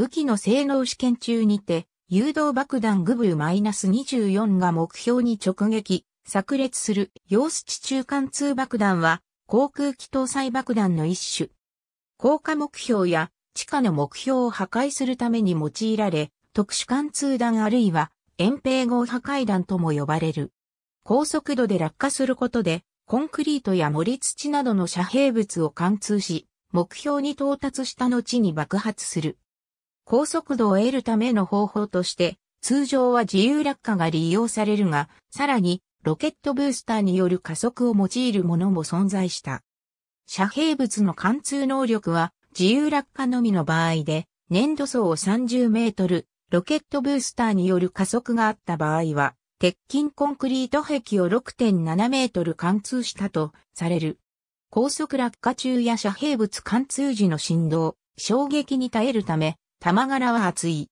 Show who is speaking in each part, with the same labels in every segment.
Speaker 1: 武器の性能試験中にて、誘導爆弾グブー -24 が目標に直撃、炸裂する洋地中貫通爆弾は、航空機搭載爆弾の一種。降下目標や地下の目標を破壊するために用いられ、特殊貫通弾あるいは遠平合破壊弾とも呼ばれる。高速度で落下することで、コンクリートや森土などの遮蔽物を貫通し、目標に到達した後に爆発する。高速度を得るための方法として、通常は自由落下が利用されるが、さらにロケットブースターによる加速を用いるものも存在した。遮蔽物の貫通能力は自由落下のみの場合で、粘土層を30メートル、ロケットブースターによる加速があった場合は、鉄筋コンクリート壁を6.7メートル貫通したとされる。高速落下中や遮蔽物貫通時の振動、衝撃に耐えるため、玉柄は厚い。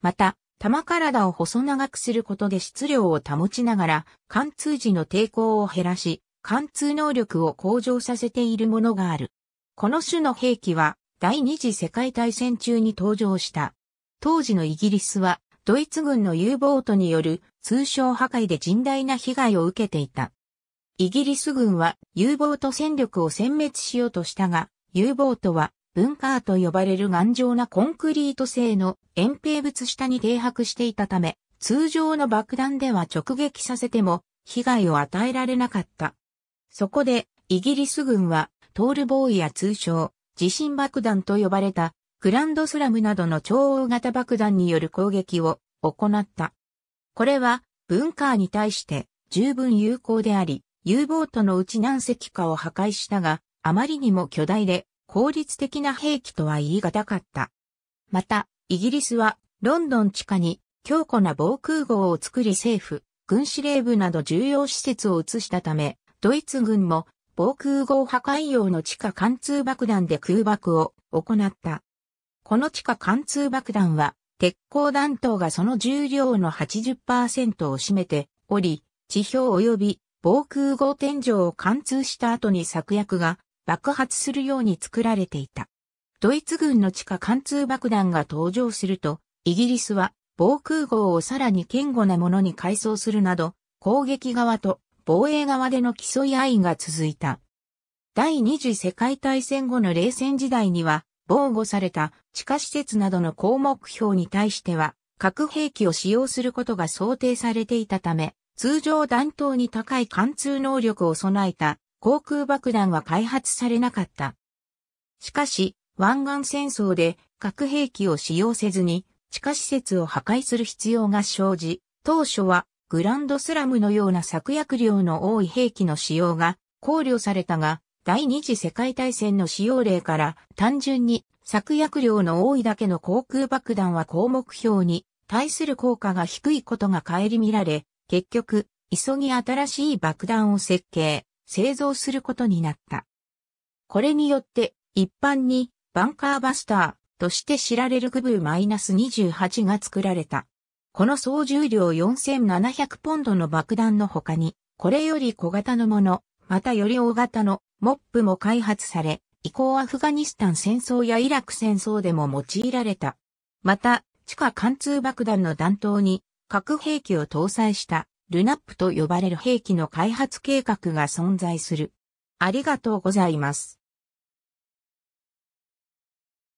Speaker 1: また、玉体を細長くすることで質量を保ちながら、貫通時の抵抗を減らし、貫通能力を向上させているものがある。この種の兵器は、第二次世界大戦中に登場した。当時のイギリスは、ドイツ軍の U ボートによる通商破壊で甚大な被害を受けていた。イギリス軍は U ボート戦力を殲滅しようとしたが、U ボートは文化と呼ばれる頑丈なコンクリート製の遠平物下に停泊していたため、通常の爆弾では直撃させても被害を与えられなかった。そこで、イギリス軍は、トールボーイや通称、地震爆弾と呼ばれた、グランドスラムなどの超大型爆弾による攻撃を行った。これは、文化に対して十分有効であり、U ボートのうち何隻かを破壊したが、あまりにも巨大で効率的な兵器とは言い難かった。また、イギリスはロンドン地下に強固な防空壕を作り政府、軍司令部など重要施設を移したため、ドイツ軍も防空壕破壊用の地下貫通爆弾で空爆を行った。この地下貫通爆弾は、鉄鋼弾頭がその重量の80%を占めており、地表及び防空壕天井を貫通した後に策薬が爆発するように作られていた。ドイツ軍の地下貫通爆弾が登場すると、イギリスは防空壕をさらに堅固なものに改装するなど、攻撃側と防衛側での競い合いが続いた。第二次世界大戦後の冷戦時代には、防護された地下施設などの項目標に対しては、核兵器を使用することが想定されていたため、通常弾頭に高い貫通能力を備えた航空爆弾は開発されなかった。しかし、湾岸戦争で核兵器を使用せずに地下施設を破壊する必要が生じ、当初はグランドスラムのような策略量の多い兵器の使用が考慮されたが、第二次世界大戦の使用例から単純に策略量の多いだけの航空爆弾は項目標に対する効果が低いことが顧みられ、結局、急ぎ新しい爆弾を設計。製造することになった。これによって一般にバンカーバスターとして知られるグブー -28 が作られた。この総重量4700ポンドの爆弾の他に、これより小型のもの、またより大型のモップも開発され、以降アフガニスタン戦争やイラク戦争でも用いられた。また、地下貫通爆弾の弾頭に核兵器を搭載したルナップと呼ばれる兵器の開発計画が存在する。ありがとうございます。